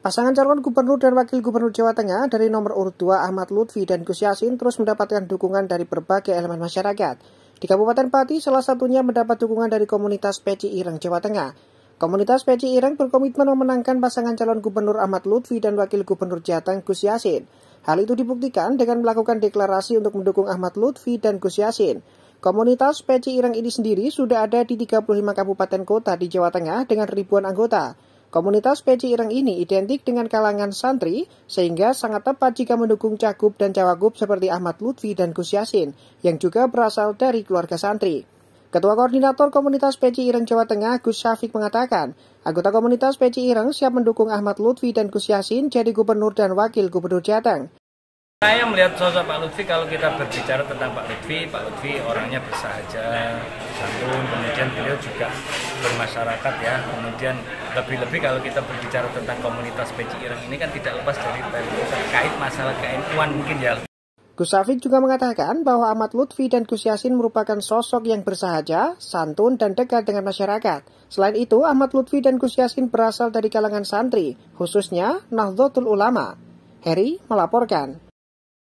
Pasangan calon gubernur dan wakil gubernur Jawa Tengah dari nomor urut 2 Ahmad Lutfi dan Gus Yassin terus mendapatkan dukungan dari berbagai elemen masyarakat. Di Kabupaten Pati salah satunya mendapat dukungan dari komunitas Peci Ireng Jawa Tengah. Komunitas Peci Ireng berkomitmen memenangkan pasangan calon gubernur Ahmad Lutfi dan wakil gubernur Jateng Gus Yassin. Hal itu dibuktikan dengan melakukan deklarasi untuk mendukung Ahmad Lutfi dan Gus Yassin. Komunitas Peci Ireng ini sendiri sudah ada di 35 kabupaten kota di Jawa Tengah dengan ribuan anggota. Komunitas PJ Ireng ini identik dengan kalangan santri, sehingga sangat tepat jika mendukung cagup dan cawagup seperti Ahmad Lutfi dan Gus Yasin, yang juga berasal dari keluarga santri. Ketua Koordinator Komunitas PJ Ireng Jawa Tengah, Gus Syafiq mengatakan, anggota komunitas PJ Ireng siap mendukung Ahmad Lutfi dan Gus Yasin jadi gubernur dan wakil gubernur Jateng. Saya melihat sosok Pak Lutfi kalau kita berbicara tentang Pak Lutfi, Pak Lutfi orangnya bersahaja, santun, kemudian beliau juga bermasyarakat ya, kemudian lebih-lebih kalau kita berbicara tentang komunitas PCI Irang ini kan tidak lepas dari terkait masalah keinuan mungkin ya. Gus Safik juga mengatakan bahwa Ahmad Lutfi dan Gus Yasin merupakan sosok yang bersahaja, santun, dan dekat dengan masyarakat. Selain itu, Ahmad Lutfi dan Gus Yasin berasal dari kalangan santri, khususnya Nahdlatul Ulama. Heri melaporkan.